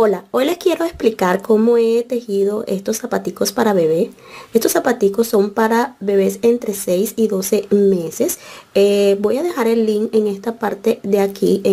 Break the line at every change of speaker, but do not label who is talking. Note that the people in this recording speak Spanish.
Hola, hoy les quiero explicar cómo he tejido estos zapaticos para bebé. Estos zapaticos son para bebés entre 6 y 12 meses. Eh, voy a dejar el link en esta parte de aquí.